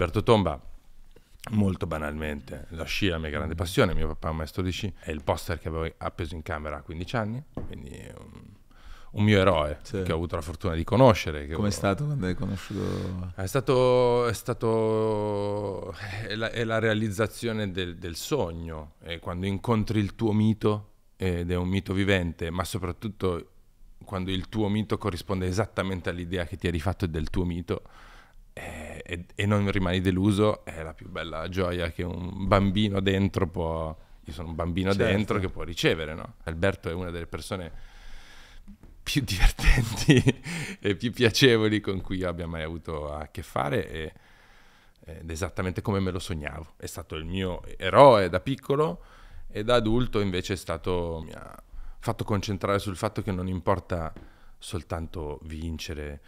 Alberto Tomba, molto banalmente, la sci è la mia grande passione, mio papà è un maestro di sci, è il poster che avevo appeso in camera a 15 anni, quindi un, un mio eroe sì. che ho avuto la fortuna di conoscere. Come ho... è stato quando hai conosciuto? È stato, è, stato... è, la, è la, realizzazione del, del sogno, è quando incontri il tuo mito ed è un mito vivente, ma soprattutto quando il tuo mito corrisponde esattamente all'idea che ti eri fatto del tuo mito. Eh, e, e, non rimani deluso è la più bella gioia che un bambino dentro può... Io sono un bambino certo. dentro che può ricevere, no? Alberto è una delle persone più divertenti e più piacevoli con cui io abbia mai avuto a che fare e, ed esattamente come me lo sognavo. È stato il mio eroe da piccolo e da adulto invece è stato... mi ha fatto concentrare sul fatto che non importa soltanto vincere,